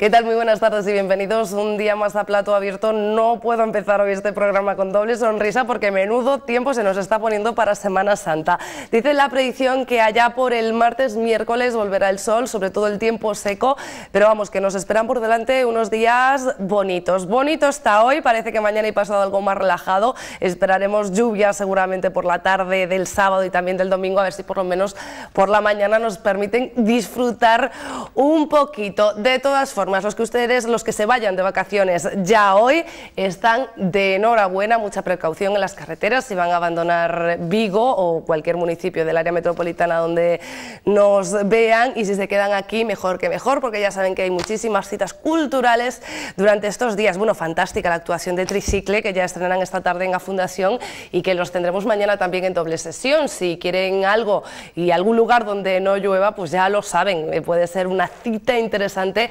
¿Qué tal? Muy buenas tardes y bienvenidos un día más a Plato Abierto. No puedo empezar hoy este programa con doble sonrisa porque menudo tiempo se nos está poniendo para Semana Santa. Dice la predicción que allá por el martes, miércoles volverá el sol, sobre todo el tiempo seco, pero vamos, que nos esperan por delante unos días bonitos. Bonito está hoy, parece que mañana y pasado algo más relajado. Esperaremos lluvia seguramente por la tarde del sábado y también del domingo, a ver si por lo menos por la mañana nos permiten disfrutar un poquito. De todas formas, más los que ustedes, los que se vayan de vacaciones ya hoy, están de enhorabuena, mucha precaución en las carreteras, si van a abandonar Vigo o cualquier municipio del área metropolitana donde nos vean y si se quedan aquí, mejor que mejor, porque ya saben que hay muchísimas citas culturales durante estos días. Bueno, fantástica la actuación de Tricicle, que ya estrenarán esta tarde en la Fundación y que los tendremos mañana también en doble sesión. Si quieren algo y algún lugar donde no llueva, pues ya lo saben, eh, puede ser una cita interesante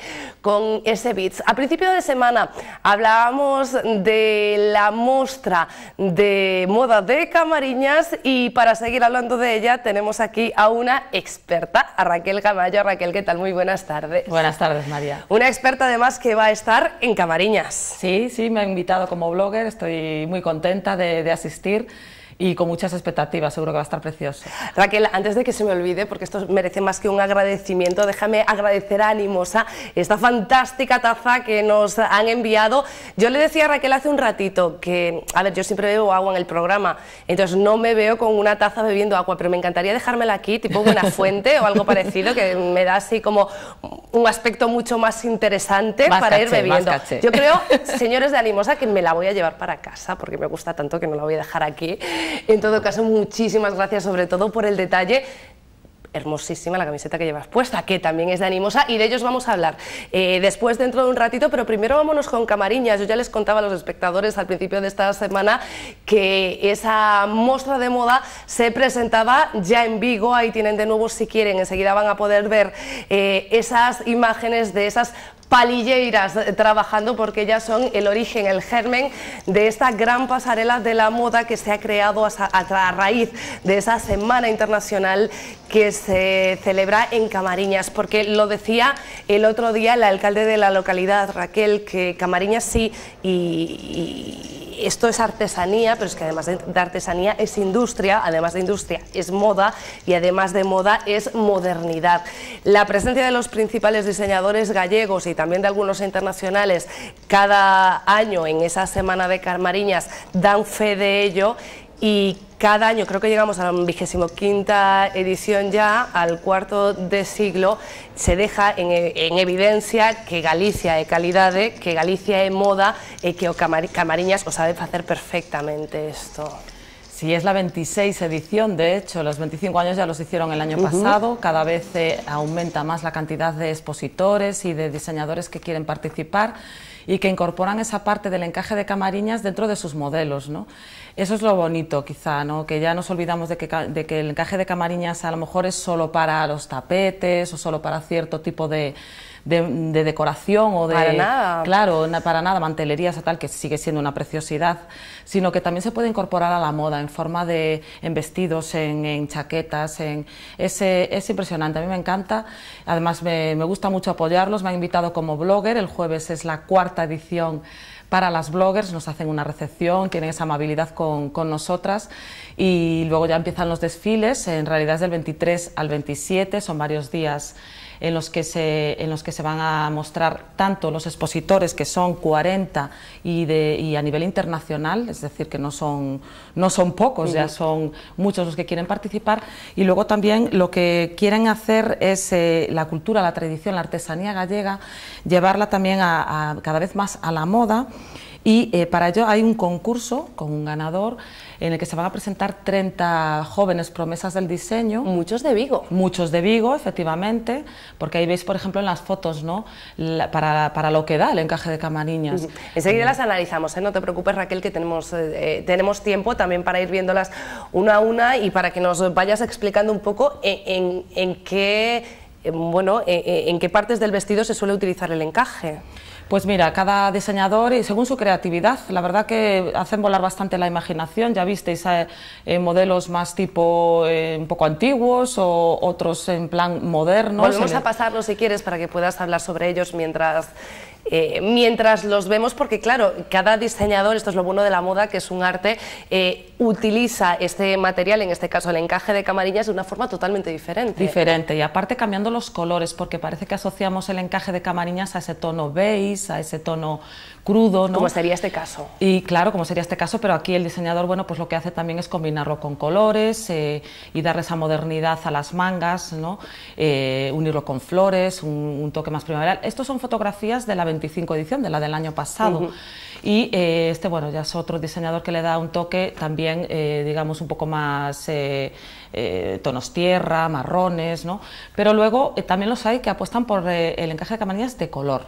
con ese Beats. A principio de semana hablábamos de la muestra de moda de Camariñas y para seguir hablando de ella tenemos aquí a una experta, a Raquel Camayo. Raquel, ¿qué tal? Muy buenas tardes. Buenas tardes, María. Una experta además que va a estar en Camariñas. Sí, sí, me ha invitado como blogger, estoy muy contenta de asistir y con muchas expectativas, seguro que va a estar precioso. Raquel, antes de que se me olvide, porque esto merece más que un agradecimiento, déjame agradecer a Animosa esta fantástica taza que nos han enviado. Yo le decía a Raquel hace un ratito que, a ver, yo siempre bebo agua en el programa, entonces no me veo con una taza bebiendo agua, pero me encantaría dejármela aquí, tipo una fuente o algo parecido, que me da así como un aspecto mucho más interesante para ir bebiendo. Yo creo, señores de Animosa, que me la voy a llevar para casa, porque me gusta tanto que no la voy a dejar aquí. En todo caso, muchísimas gracias sobre todo por el detalle hermosísima la camiseta que llevas puesta, que también es de Animosa, y de ellos vamos a hablar eh, después dentro de un ratito, pero primero vámonos con Camariñas. Yo ya les contaba a los espectadores al principio de esta semana que esa muestra de moda se presentaba ya en Vigo, ahí tienen de nuevo si quieren, enseguida van a poder ver eh, esas imágenes de esas palilleiras eh, trabajando porque ellas son el origen, el germen de esta gran pasarela de la moda que se ha creado a, raíz de esa Semana Internacional que se celebra en Camariñas, porque lo decía el otro día el alcalde de la localidad, Raquel, que Camariñas sí y esto es artesanía, pero es que además de, artesanía es industria, además de industria es moda y además de moda es modernidad. La presencia de los principales diseñadores gallegos y también de algunos internacionales cada año en esa semana de Carmariñas dan fe de ello y cada año, creo que llegamos a la vigésimo quinta edición ya, al cuarto de siglo, se deja en, e, evidencia que Galicia es calidad, que Galicia es moda y que o Camariñas o sabe hacer perfectamente esto. Sí, es la 26 edición, de hecho, los 25 años ya los hicieron el año pasado, cada vez se aumenta más la cantidad de expositores y de diseñadores que quieren participar y que incorporan esa parte del encaje de camariñas dentro de sus modelos. ¿no? Eso es lo bonito, quizá, ¿no? que ya nos olvidamos de que, el encaje de camariñas a lo mejor es solo para los tapetes o solo para cierto tipo de, de, decoración o de... nada. Claro, para nada, mantelerías tal, que sigue siendo una preciosidad, sino que también se puede incorporar a la moda en forma de... en vestidos, en, chaquetas, en... Es, impresionante, a mí me encanta, además me, gusta mucho apoyarlos, me han invitado como blogger, el jueves es la cuarta edición para las bloggers, nos hacen una recepción, tienen esa amabilidad con, con, nosotras y luego ya empiezan los desfiles, en realidad es del 23 al 27, son varios días en los que se, en los que se van a mostrar tanto los expositores, que son 40 y, de, a nivel internacional, es decir, que no son, no son pocos, ya son muchos los que quieren participar, y luego también lo que quieren hacer es eh, la cultura, la tradición, la artesanía gallega, llevarla también a, cada vez más a la moda. Y eh, para ello hay un concurso con un ganador en el que se van a presentar 30 jóvenes promesas del diseño. Muchos de Vigo. Muchos de Vigo, efectivamente, porque ahí veis, por ejemplo, en las fotos, ¿no? para, lo que da el encaje de Camariñas. Enseguida las analizamos, ¿eh? no te preocupes Raquel, que tenemos, eh, tenemos tiempo también para ir viéndolas una a una y para que nos vayas explicando un poco en, qué, bueno, en qué partes del vestido se suele utilizar el encaje. Pues mira, cada diseñador y según su creatividad, la verdad que hacen volar bastante la imaginación. Ya visteis eh, eh, modelos más tipo eh, un poco antiguos o otros en plan modernos. Volvemos a pasarlos si quieres para que puedas hablar sobre ellos mientras eh, mientras los vemos, porque claro, cada diseñador, esto es lo bueno de la moda, que es un arte, eh, utiliza este material, en este caso el encaje de camarillas, de una forma totalmente diferente. Diferente, y aparte cambiando los colores, porque parece que asociamos el encaje de camarillas a ese tono beige, a ese tono crudo, ¿no? Como sería este caso. Y claro, como sería este caso, pero aquí el diseñador, bueno, pues lo que hace también es combinarlo con colores eh, y darle esa modernidad a las mangas, ¿no? unirlo con flores, un, un toque más primaveral. Estos son fotografías de la 25 edición, de la del año pasado. Y eh, este, bueno, ya es otro diseñador que le da un toque también, eh, digamos, un poco más eh, tonos tierra, marrones, ¿no? Pero luego también los hay que apuestan por el encaje de camarillas de color.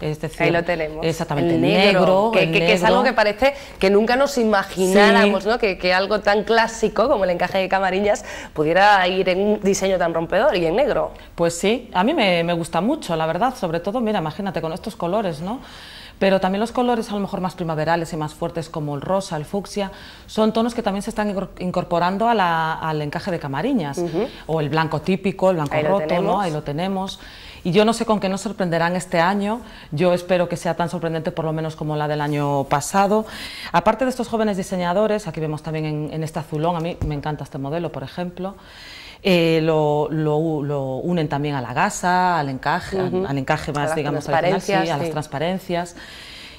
Es Ahí lo tenemos. Exactamente, negro. que, es algo que parece que nunca nos imagináramos, ¿no? Que, algo tan clásico como el encaje de camarillas pudiera ir en un diseño tan rompedor y en negro. Pues sí, a mí me, me gusta mucho, la verdad, sobre todo, mira, imagínate, con estos colores, ¿no? pero también los colores a lo mejor más primaverales y más fuertes como el rosa, el fucsia, son tonos que también se están incorporando al encaje de camariñas, o el blanco típico, el blanco roto, Ahí lo tenemos. Y yo no sé con qué nos sorprenderán este año, yo espero que sea tan sorprendente por lo menos como la del año pasado. Aparte de estos jóvenes diseñadores, aquí vemos también en, en este azulón, a mí me encanta este modelo, por ejemplo, eh, lo, lo, unen también a la gasa, al encaje, al, encaje más, digamos, al a las transparencias.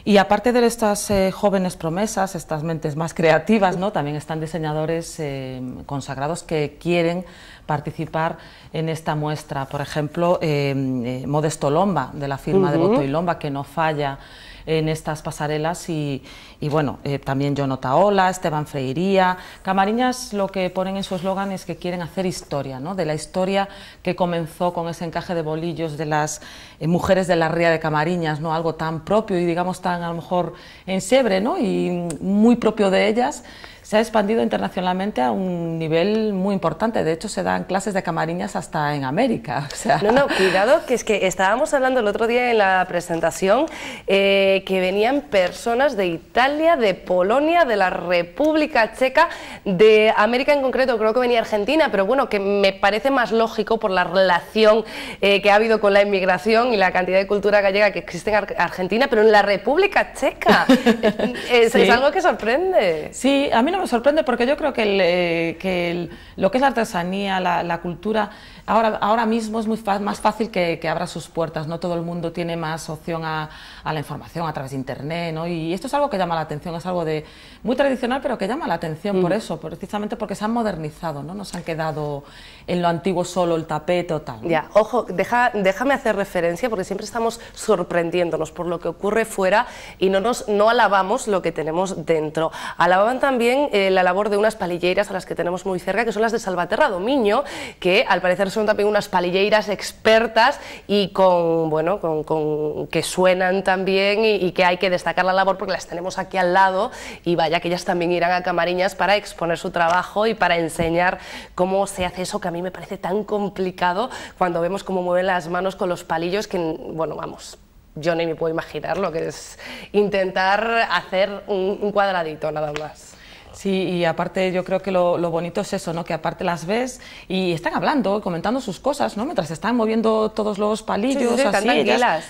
Y aparte de estas eh, jóvenes promesas, estas mentes más creativas, ¿no? también están diseñadores eh, consagrados que quieren participar en esta muestra. Por ejemplo, Modesto Lomba, de la firma de Boto y Lomba, que no falla en estas pasarelas y, bueno, eh, también John Otaola, Esteban Freiría. Camariñas lo que ponen en su eslogan es que quieren hacer historia, ¿no? de la historia que comenzó con ese encaje de bolillos de las eh, mujeres de la ría de Camariñas, ¿no? algo tan propio y digamos tan a lo mejor Sebre, ¿no? y muy propio de ellas se ha expandido internacionalmente a un nivel muy importante. De hecho, se dan clases de camariñas hasta en América. O sea... No, no, cuidado, que es que estábamos hablando el otro día en la presentación eh, que venían personas de Italia, de Polonia, de la República Checa, de América en concreto, creo que venía Argentina, pero bueno, que me parece más lógico por la relación eh, que ha habido con la inmigración y la cantidad de cultura gallega que existe en Argentina, pero en la República Checa. es, algo que sorprende. Sí, a mí no sorprende porque yo creo que, eh, lo que es la artesanía, la, cultura, ahora, ahora mismo es muy más fácil que, abra sus puertas, no todo el mundo tiene más opción a, la información a través de Internet, ¿no? y esto es algo que llama la atención, es algo de muy tradicional, pero que llama la atención por mm. eso, precisamente porque se han modernizado, no nos han quedado en lo antiguo solo el tapete o tal. Ya, ojo, déjame hacer referencia porque siempre estamos sorprendiéndonos por lo que ocurre fuera y no, nos, no alabamos lo que tenemos dentro. Alababan también eh, la labor de unas palilleiras a las que tenemos muy cerca, que son las de Salvaterra Domiño, que al parecer son también unas palilleiras expertas y con, bueno, con, con que suenan también y, que hay que destacar la labor porque las tenemos aquí al lado y vaya que ellas también irán a Camariñas para exponer su trabajo y para enseñar cómo se hace eso que a mí me parece tan complicado cuando vemos cómo mueven las manos con los palillos que, bueno, vamos, yo ni me puedo imaginar lo que es intentar hacer un cuadradito nada más. Sí, y aparte yo creo que lo, bonito es eso, ¿no? que aparte las ves y están hablando, comentando sus cosas, ¿no? mientras están moviendo todos los palillos,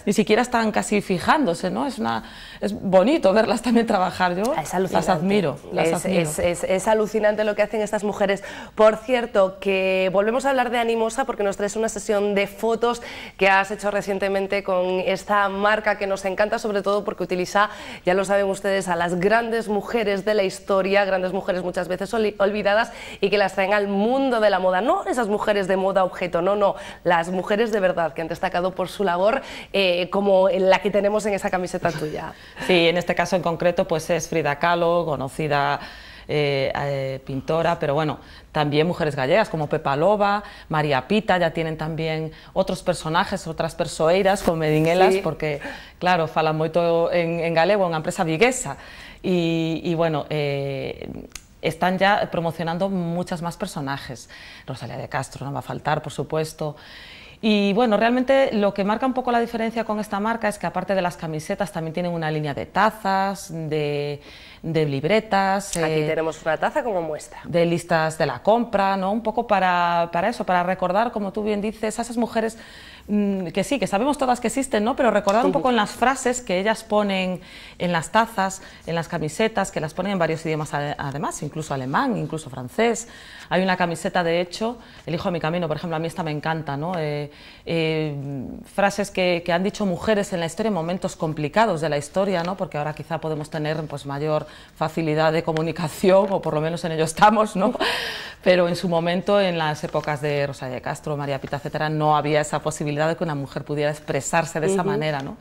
ni siquiera están casi fijándose, ¿no? es, una, es bonito verlas también trabajar, yo las admiro. es, Es, es, alucinante lo que hacen estas mujeres. Por cierto, que volvemos a hablar de Animosa porque nos traes una sesión de fotos que has hecho recientemente con esta marca que nos encanta, sobre todo porque utiliza, ya lo saben ustedes, a las grandes mujeres de la historia, grandes mujeres muchas veces olvidadas y que las traen al mundo de la moda. No esas mujeres de moda objeto, no, no, las mujeres de verdad que han destacado por su labor eh, como la que tenemos en esa camiseta tuya. Sí, en este caso en concreto pues es Frida Kahlo, conocida... Eh, eh, pintora, pero bueno, también mujeres gallegas como Pepa Loba, María Pita, ya tienen también otros personajes, otras persoeiras con Medinelas, porque, claro, falan muy en, en galego, ...una empresa viguesa. Y, bueno, eh, están ya promocionando muchas más personajes. Rosalía de Castro no va a faltar, por supuesto. Y bueno, realmente lo que marca un poco la diferencia con esta marca es que aparte de las camisetas también tienen una línea de tazas, de, libretas. Eh, Aquí tenemos una taza como muestra. De listas de la compra, ¿no? Un poco para eso, para recordar, como tú bien dices, a esas mujeres Mm, que sí, que sabemos todas que existen, ¿no? Pero recordar un poco en las frases que ellas ponen en las tazas, en las camisetas, que las ponen en varios idiomas además, incluso alemán, incluso francés. Hay una camiseta, de hecho, El hijo de mi camino, por ejemplo, a mí esta me encanta, ¿no? Eh, eh, frases que, han dicho mujeres en la historia en momentos complicados de la historia, ¿no? Porque ahora quizá podemos tener pues, mayor facilidad de comunicación, o por lo menos en ello estamos, ¿no? Pero en su momento, en las épocas de Rosalía de Castro, María Pita, etcétera, no había esa posibilidad de que una mujer pudiera expresarse de esa manera, ¿no?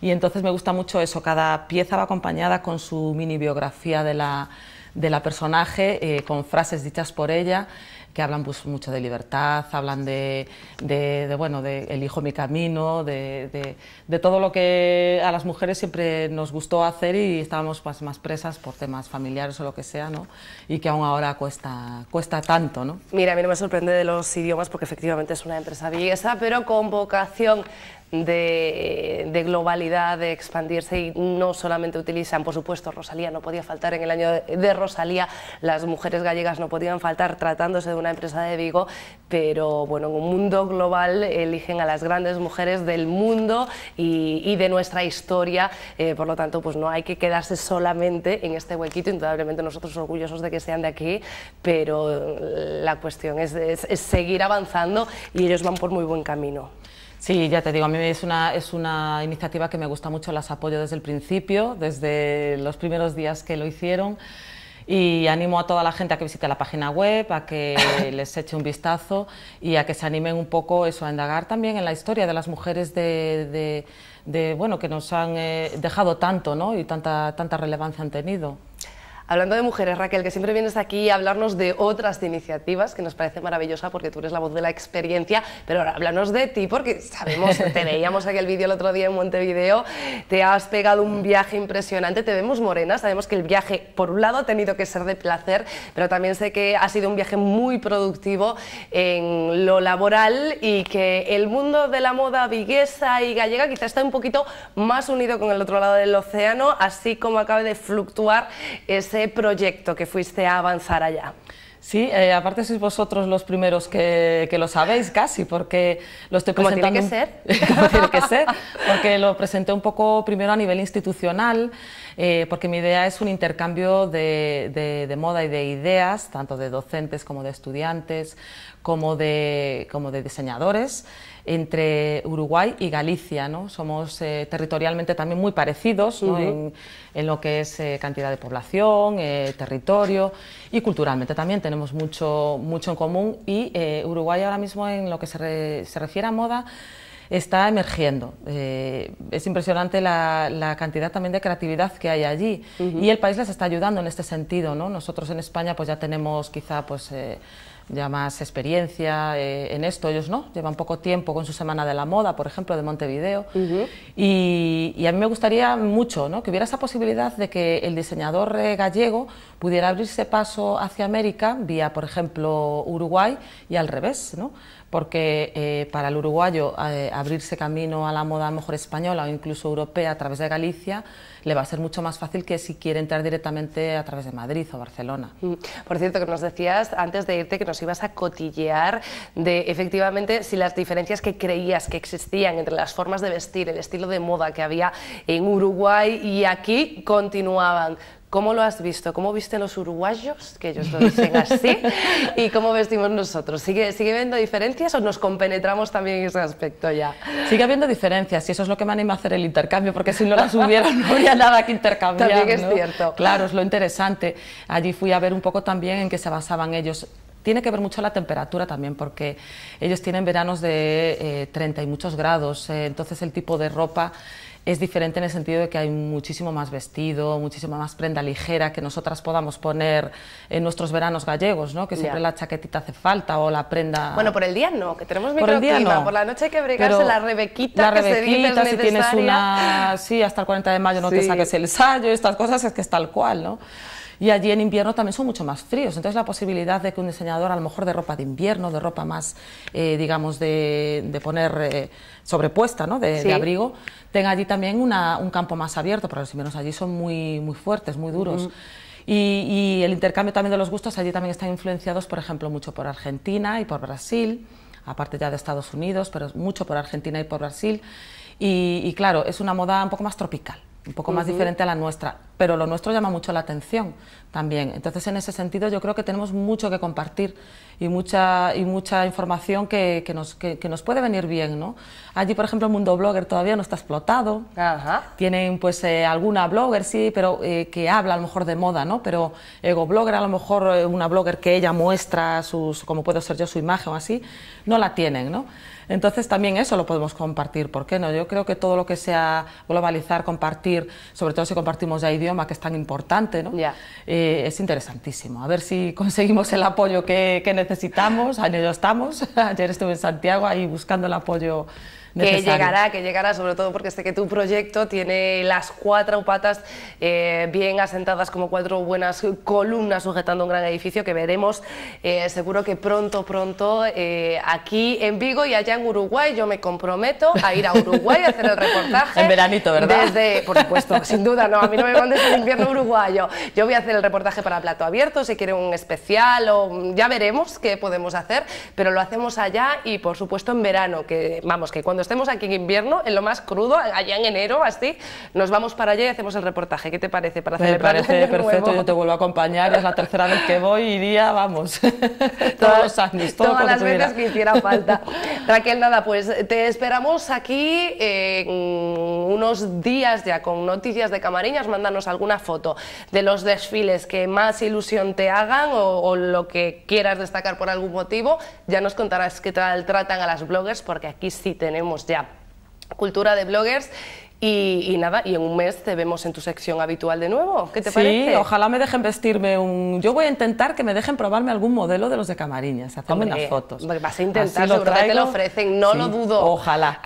Y entonces me gusta mucho eso, cada pieza va acompañada con su mini biografía de la, personaje, eh, con frases dichas por ella, que hablan pues, mucho de libertad, hablan de, bueno, de elijo mi camino, de, todo lo que a las mujeres siempre nos gustó hacer y estábamos pues, más, presas por temas familiares o lo que sea, ¿no? Y que aún ahora cuesta, cuesta tanto, ¿no? Mira, a mí no me sorprende de los idiomas porque efectivamente es una empresa villesa, pero con vocación de, de, globalidad, de expandirse y no solamente utilizan, por supuesto, Rosalía, no podía faltar en el año de Rosalía, las mujeres gallegas no podían faltar tratándose de una empresa de Vigo, pero bueno, en un mundo global eligen a las grandes mujeres del mundo y, de nuestra historia, eh, por lo tanto, pues no hay que quedarse solamente en este huequito, indudablemente nosotros orgullosos de que sean de aquí, pero la cuestión es, es, es seguir avanzando y ellos van por muy buen camino. Sí, ya te digo, a mí es una, es una iniciativa que me gusta mucho, las apoyo desde el principio, desde los primeros días que lo hicieron. Y animo a toda la gente a que visite la página web, a que les eche un vistazo y a que se animen un poco eso, a indagar también en la historia de las mujeres de, bueno, que nos han eh, dejado tanto ¿no? y tanta, tanta relevancia han tenido. Hablando de mujeres, Raquel, que siempre vienes aquí a hablarnos de otras iniciativas, que nos parece maravillosa porque tú eres la voz de la experiencia, pero ahora háblanos de ti porque sabemos, te veíamos aquel vídeo el otro día en Montevideo, te has pegado un viaje impresionante, te vemos morena, sabemos que el viaje por un lado ha tenido que ser de placer, pero también sé que ha sido un viaje muy productivo en lo laboral y que el mundo de la moda viguesa y gallega quizá está un poquito más unido con el otro lado del océano, así como acaba de fluctuar ese proyecto que fuiste a avanzar allá? Sí, eh, aparte sois vosotros los primeros que, lo sabéis casi, porque lo estoy presentando... Como tiene que ser. que ser, porque lo presenté un poco primero a nivel institucional, eh, porque mi idea es un intercambio de, moda y de ideas, tanto de docentes como de estudiantes, como como de diseñadores entre Uruguay y Galicia. ¿no? Somos eh, territorialmente también muy parecidos en, lo que es eh, cantidad de población, eh, territorio y culturalmente también tenemos mucho, mucho en común y Uruguay ahora mismo en lo que se, se refiere a moda está emergiendo. es impresionante la, cantidad también de creatividad que hay allí y el país les está ayudando en este sentido. ¿no? Nosotros en España pues ya tenemos quizá pues, ya más experiencia eh, en esto, ellos no, llevan poco tiempo con su Semana de la Moda, por ejemplo, de Montevideo, y, a mí me gustaría mucho que hubiera esa posibilidad de que el diseñador gallego pudiera abrirse paso hacia América vía, por ejemplo, Uruguay y al revés, ¿no? porque eh, para el uruguayo eh, abrirse camino a la moda mejor española o incluso europea a través de Galicia le va a ser mucho más fácil que si quiere entrar directamente a través de Madrid o Barcelona. Mm. Por cierto, que nos decías antes de irte que nos ibas a cotillear de efectivamente si las diferencias que creías que existían entre las formas de vestir, el estilo de moda que había en Uruguay y aquí continuaban. ¿Cómo lo has visto? ¿Cómo viste los uruguayos, que ellos lo dicen así? ¿Y cómo vestimos nosotros? ¿Sigue, ¿Sigue habiendo diferencias o nos compenetramos también en ese aspecto ya? Sigue habiendo diferencias y eso es lo que me anima a hacer el intercambio, porque si no las hubiera no habría nada que intercambiar. También es cierto. Claro, es lo interesante. Allí fui a ver un poco también en qué se basaban ellos tiene que ver mucho la temperatura también, porque ellos tienen veranos de eh, 30 y muchos grados, eh, entonces el tipo de ropa es diferente en el sentido de que hay muchísimo más vestido, muchísima más prenda ligera que nosotras podamos poner en nuestros veranos gallegos, ¿no? Que siempre la chaquetita hace falta o la prenda... Bueno, por el día no, que tenemos microclima, por, día por la noche hay que bregarse la rebequita la que se si tienes una... Sí, hasta el 40 de mayo no te saques el ensayo, estas cosas es que es tal cual, ¿no? y allí en invierno también son mucho más fríos. Entonces la posibilidad de que un diseñador, a lo mejor de ropa de invierno, de ropa más, eh, digamos, de, poner eh, sobrepuesta, ¿no? de, abrigo, tenga allí también un campo más abierto, porque los menos allí son muy, muy fuertes, muy duros. y, el intercambio también de los gustos allí también están influenciados, por ejemplo, mucho por Argentina y por Brasil aparte ya de Estados Unidos, pero mucho por Argentina y por Brasil. y, claro, es una moda un poco más tropical un poco más diferente a la nuestra, pero lo nuestro llama mucho la atención, también. Entonces, en ese sentido, yo creo que tenemos mucho que compartir y mucha, y mucha información que, nos, puede venir bien. ¿no? Allí, por ejemplo, el mundo blogger todavía no está explotado. Tienen pues eh, alguna blogger, sí, pero eh, que habla a lo mejor de moda, ¿no? pero ego blogger, a lo mejor eh, una blogger que ella muestra, sus, como puedo ser yo, su imagen o así, no la tienen. ¿no? Entonces también eso lo podemos compartir, ¿por qué no? Yo creo que todo lo que sea globalizar, compartir, sobre todo si compartimos ya idioma, que es tan importante, ¿no? es interesantísimo. A ver si conseguimos el apoyo que, necesitamos. Año ya estamos. Ayer estuve en Santiago ahí buscando el apoyo que llegará, que llegará, sobre todo porque sé que tu proyecto tiene las cuatro patas eh, bien asentadas como cuatro buenas columnas sujetando un gran edificio que veremos eh, seguro que pronto, pronto eh, aquí en Vigo y allá en Uruguay. Yo me comprometo a ir a Uruguay a hacer el reportaje. en veranito, ¿verdad? Desde, por supuesto, sin duda, no, a mí no me mandes el invierno uruguayo. Yo voy a hacer el reportaje para plato abierto, si quiere un especial o ya veremos qué podemos hacer, pero lo hacemos allá y por supuesto en verano, que vamos, que cuando estemos aquí en invierno, en lo más crudo, allá en enero, así, nos vamos para allá y hacemos el reportaje. ¿Qué te parece para hacer Me parece perfecto, te vuelvo a acompañar, es la tercera vez que voy, y día, vamos, todos los años, todas las veces que hiciera falta. Raquel, nada, pues te esperamos aquí en unos días ya con noticias de Camariñas, mándanos alguna foto de los desfiles que más ilusión te hagan o, o lo que quieras destacar por algún motivo, ya nos contarás qué tal tratan a las bloggers porque aquí sí tenemos ya cultura de bloggers y, nada, y en un mes te vemos en tu sección habitual de nuevo. ¿Qué te parece? Sí, ojalá me dejen vestirme un. Yo voy a intentar que me dejen probarme algún modelo de los de Camariñas, hacerme unas fotos. Vas a intentar, seguro te lo ofrecen, no lo dudo. Ojalá.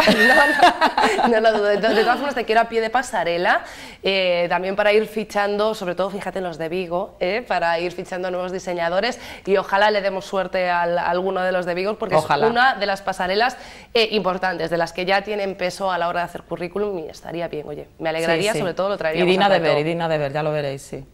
no, lo dudo. De, todas formas, te quiero a pie de pasarela, eh, también para ir fichando, sobre todo fíjate en los de Vigo, eh, para ir fichando nuevos diseñadores y ojalá le demos suerte a alguno de los de Vigo, porque es una de las pasarelas eh, importantes, de las que ya tienen peso a la hora de hacer currículum y es estaría bien, oye. Me alegraría, sobre todo lo traería. Y Dina de ver, y de ver, ya lo veréis, sí.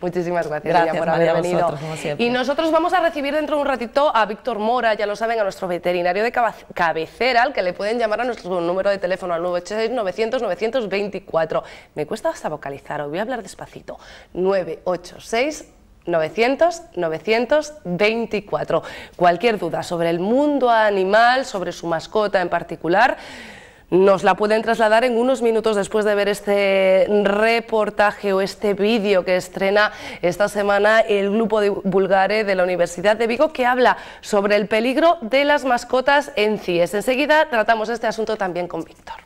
Muchísimas gracias, por haber venido. y nosotros vamos a recibir dentro de un ratito a Víctor Mora, ya lo saben, a nuestro veterinario de cabecera, al que le pueden llamar a nuestro número de teléfono al 986-900-924. Me cuesta hasta vocalizar, os voy a hablar despacito. 986 900 924. Cualquier duda sobre el mundo animal, sobre su mascota en particular, nos la pueden trasladar en unos minutos después de ver este reportaje o este vídeo que estrena esta semana el grupo de Bulgare de la Universidad de Vigo que habla sobre el peligro de las mascotas en CIES. Enseguida tratamos este asunto también con Víctor.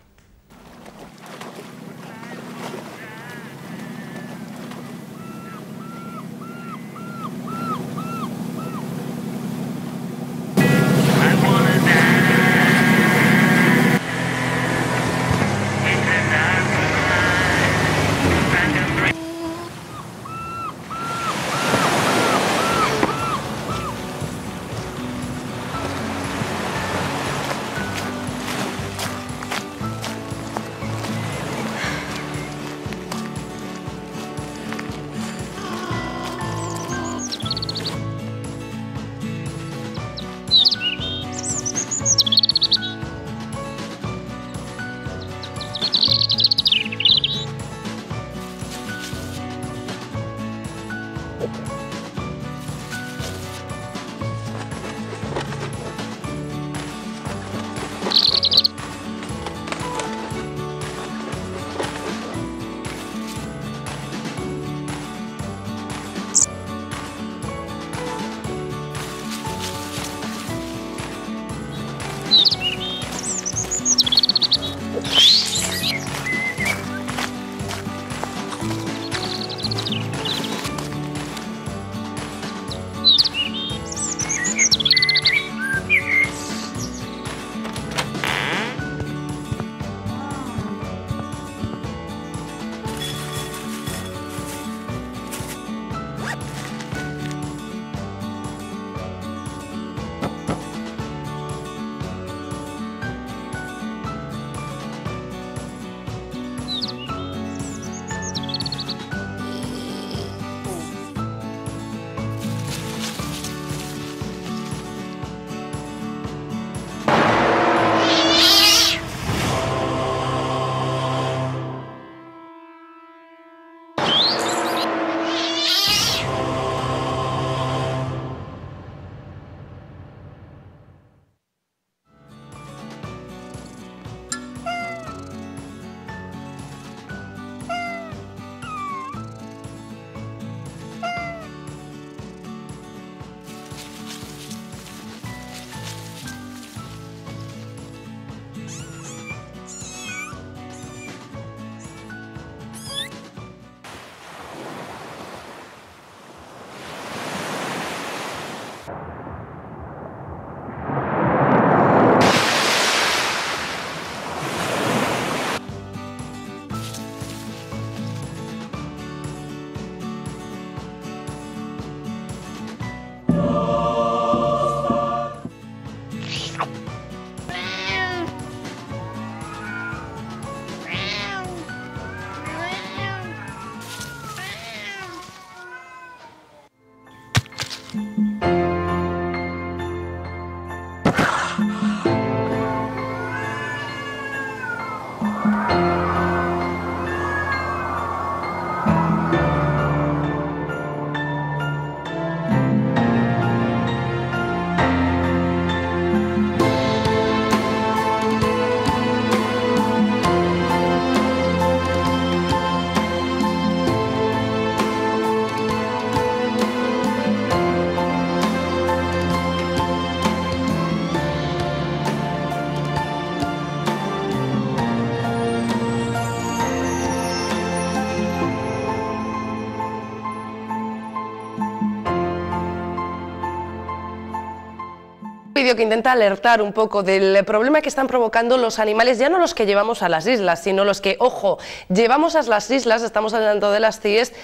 que intenta alertar un poco del problema que están provocando los animales, ya no los que llevamos a las islas, sino los que, ojo, llevamos a las islas, estamos hablando de las CIES,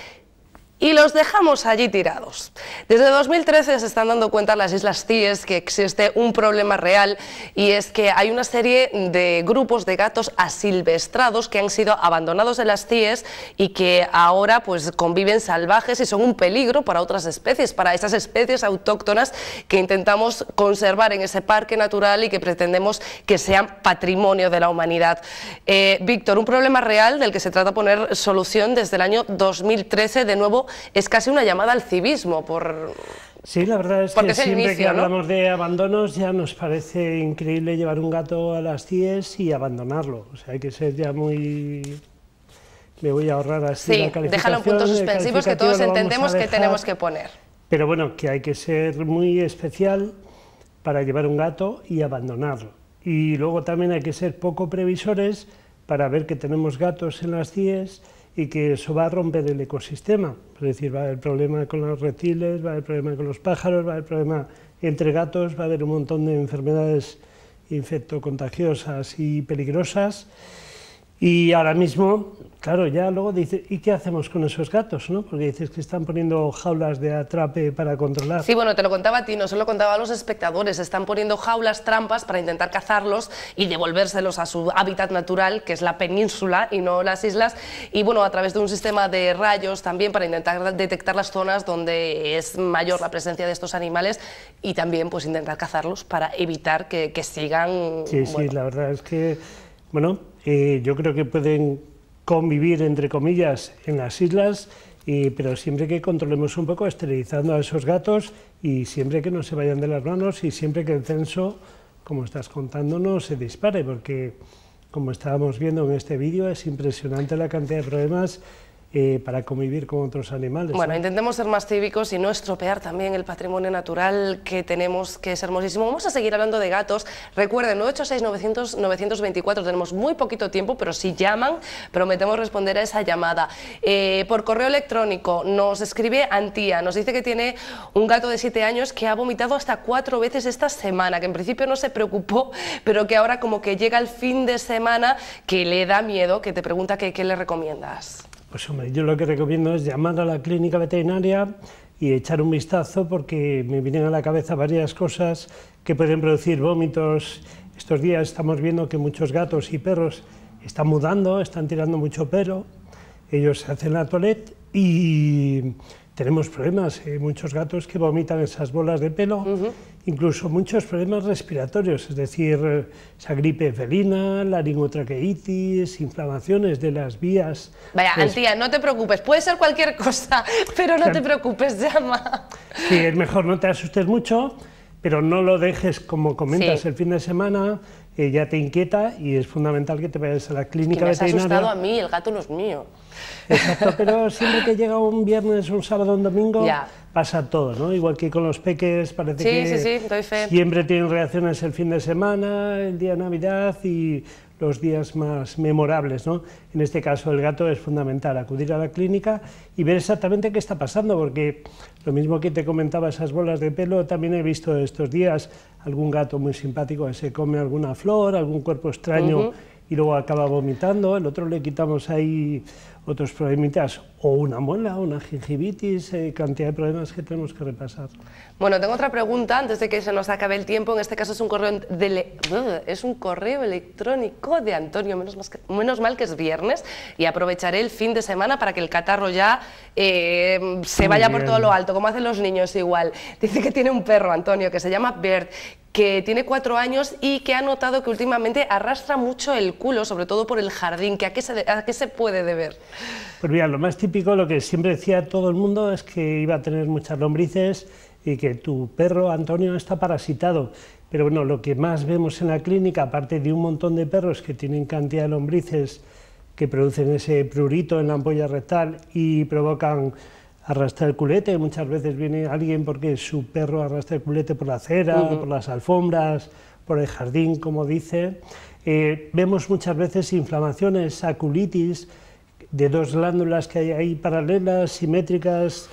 y los dejamos allí tirados. Desde 2013 se están dando cuenta las Islas Cíes que existe un problema real y es que hay una serie de grupos de gatos asilvestrados que han sido abandonados en las Cíes y que ahora pues conviven salvajes y son un peligro para otras especies, para esas especies autóctonas que intentamos conservar en ese parque natural y que pretendemos que sean patrimonio de la humanidad. Eh, Víctor, un problema real del que se trata poner solución desde el año 2013, de nuevo es casi una llamada al civismo por... Sí, la verdad es que siempre que hablamos de abandonos ya nos parece increíble llevar un gato a las cies y abandonarlo. O sea, hay que ser ya muy... Me voy a ahorrar así sí, la déjalo en puntos suspensivos que todos entendemos que tenemos que poner. Pero bueno, que hay que ser muy especial para llevar un gato y abandonarlo. Y luego también hay que ser poco previsores para ver que tenemos gatos en las cies y que eso va a romper el ecosistema. Es decir, va a haber problema con los reptiles, va a haber problema con los pájaros, va a haber problema entre gatos, va a haber un montón de enfermedades infectocontagiosas y peligrosas. Y ahora mismo, claro, ya luego dices, ¿y qué hacemos con esos gatos? ¿no? Porque dices que están poniendo jaulas de atrape para controlar. Sí, bueno, te lo contaba a ti, no se lo contaba a los espectadores. Están poniendo jaulas, trampas para intentar cazarlos y devolvérselos a su hábitat natural, que es la península y no las islas. Y bueno, a través de un sistema de rayos también para intentar detectar las zonas donde es mayor la presencia de estos animales y también pues intentar cazarlos para evitar que, sigan... Sí, sí, la verdad es que, bueno, yo creo que pueden convivir, entre comillas, en las islas, pero siempre que controlemos un poco, esterilizando a esos gatos y siempre que no se vayan de las manos y siempre que el censo, como estás contándonos, se dispare, porque como estábamos viendo en este vídeo, es impresionante la cantidad de problemas eh, para convivir con otros animales. Bueno, intentemos ser más cívicos y no estropear también el patrimonio natural que tenemos, que es hermosísimo. Vamos a seguir hablando de gatos. Recuerden, 986-900-924, tenemos muy poquito tiempo, pero si llaman, prometemos responder a esa llamada. Eh, por correo electrónico nos escribe Antía, nos dice que tiene un gato de 7 años que ha vomitado hasta cuatro veces esta semana, que en principio no se preocupó, pero que ahora como que llega el fin de semana, que le da miedo, que te pregunta qué le recomiendas. Pues hombre, yo lo que recomiendo es llamar a la clínica veterinaria y echar un vistazo porque me vienen a la cabeza varias cosas que pueden producir vómitos. Estos días estamos viendo que muchos gatos y perros están mudando, están tirando mucho pelo. Ellos hacen la toilette y tenemos problemas, eh, muchos gatos que vomitan esas bolas de pelo, incluso muchos problemas respiratorios, es decir, esa gripe felina, laringotraqueitis, inflamaciones de las vías. Vaya, Antía, pues no te preocupes, puede ser cualquier cosa, pero no te preocupes, llama. Sí, es mejor, no te asustes mucho, pero no lo dejes como comentas el fin de semana ya te inquieta y es fundamental que te vayas a la clínica es que me has asustado a mí, el gato no es mío. Exacto, pero siempre que llega un viernes, un sábado, un domingo, pasa todo, ¿no? Igual que con los peques, parece sí, que sí, sí, doy fe. siempre tienen reacciones el fin de semana, el día de Navidad y los días más memorables. ¿no? En este caso el gato es fundamental, acudir a la clínica y ver exactamente qué está pasando, porque lo mismo que te comentaba esas bolas de pelo, también he visto estos días algún gato muy simpático que se come alguna flor, algún cuerpo extraño y luego acaba vomitando, el otro le quitamos ahí otros problemitas o una muela, una gingivitis, eh, cantidad de problemas que tenemos que repasar. Bueno, tengo otra pregunta antes de que se nos acabe el tiempo. En este caso es un correo, de es un correo electrónico de Antonio. Menos, mal que es viernes y aprovecharé el fin de semana para que el catarro ya eh, se vaya por todo lo alto, como hacen los niños igual. Dice que tiene un perro, Antonio, que se llama Bert, que tiene cuatro años y que ha notado que últimamente arrastra mucho el culo, sobre todo por el jardín. a qué se puede deber? Pues lo más típico, lo que siempre decía todo el mundo es que iba a tener muchas lombrices y que tu perro, Antonio, está parasitado. Pero bueno, lo que más vemos en la clínica, aparte de un montón de perros que tienen cantidad de lombrices que producen ese prurito en la ampolla rectal y provocan arrastrar el culete. Muchas veces viene alguien porque su perro arrastra el culete por la acera, por las alfombras, por el jardín, como dice. Eh, vemos muchas veces inflamaciones, aculitis, de dos glándulas que hay ahí paralelas, simétricas,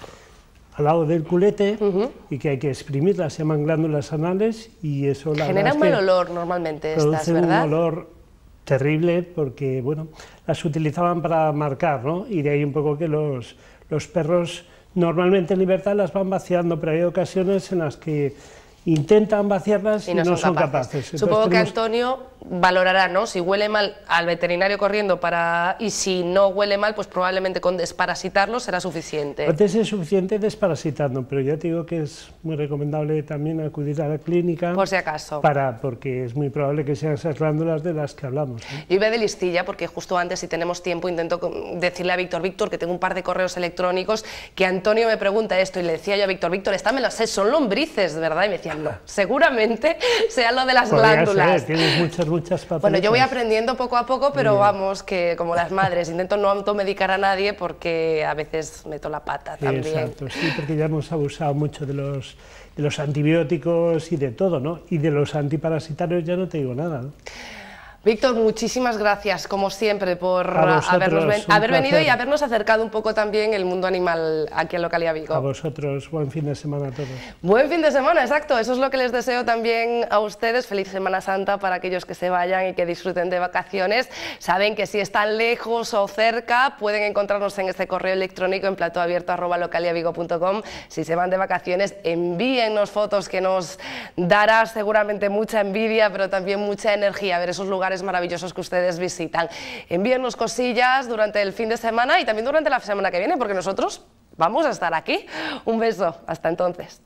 al lado del culete y que hay que exprimirlas, se llaman glándulas anales y eso la genera un mal olor normalmente estas, ¿verdad? un olor terrible porque bueno, las utilizaban para marcar, ¿no? Y de ahí un poco que los los perros normalmente en libertad las van vaciando, pero hay ocasiones en las que intentan vaciarlas y no, son, capaces. Supongo que Antonio valorará, ¿no? Si huele mal al veterinario corriendo para y si no huele mal, pues probablemente con desparasitarlo será suficiente. Antes es suficiente desparasitarlo, pero ya te digo que es muy recomendable también acudir a la clínica. Por si acaso. Para, porque es muy probable que sean esas glándulas de las que hablamos. Yo iba de listilla porque justo antes, si tenemos tiempo, intento decirle a Víctor, Víctor, que tengo un par de correos electrónicos, que Antonio me pregunta esto y le decía yo a Víctor, Víctor, está, me lo sé, son lombrices, ¿verdad? Y me decía, Seguramente sea lo de las glándulas. tienes muchas, muchas Bueno, yo voy aprendiendo poco a poco, pero vamos, que como las madres, intento no automedicar a nadie porque a veces meto la pata también. Exacto, sí, porque ya hemos abusado mucho de los de los antibióticos y de todo, ¿no? Y de los antiparasitarios ya no te digo nada, ¿no? Víctor, muchísimas gracias, como siempre, por haber venido y habernos acercado un poco también el mundo animal aquí en Localia Vigo. A vosotros, buen fin de semana a todos. Buen fin de semana, exacto. Eso es lo que les deseo también a ustedes. Feliz Semana Santa para aquellos que se vayan y que disfruten de vacaciones. Saben que si están lejos o cerca, pueden encontrarnos en este correo electrónico en platoabierto.localiavigo.com. Si se van de vacaciones, envíennos fotos que nos dará seguramente mucha envidia, pero también mucha energía a ver esos lugares maravillosos que ustedes visitan. Envíennos cosillas durante el fin de semana y también durante la semana que viene, porque nosotros vamos a estar aquí. Un beso, hasta entonces.